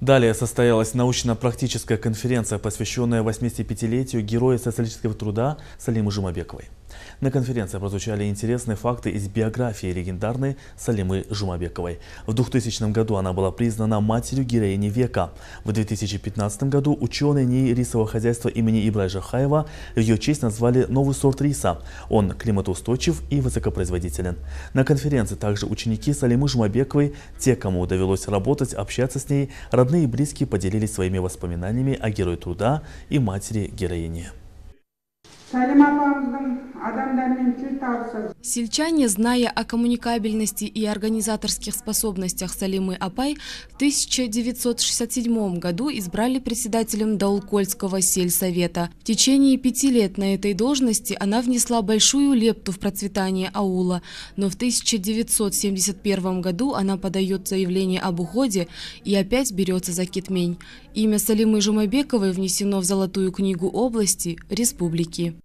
Далее состоялась научно-практическая конференция, посвященная 85-летию Героя социалистического труда Салимы Жумабековой. На конференции прозвучали интересные факты из биографии легендарной Салимы Жумабековой. В 2000 году она была признана матерью героини века. В 2015 году ученые НИИ рисового хозяйства имени Ибрая Жахаева в ее честь назвали новый сорт риса. Он климатоустойчив и высокопроизводителен. На конференции также ученики Салимы Жумабековой, те, кому довелось работать, общаться с ней, родные и близкие поделились своими воспоминаниями о герое труда и матери героини. Салим апамыздың Сельчане, зная о коммуникабельности и организаторских способностях Салимы Апай, в 1967 году избрали председателем Даулкольского сельсовета. В течение пяти лет на этой должности она внесла большую лепту в процветание аула, но в 1971 году она подает заявление об уходе и опять берется за Китмень. Имя Салимы Жумабековой внесено в Золотую книгу области республики.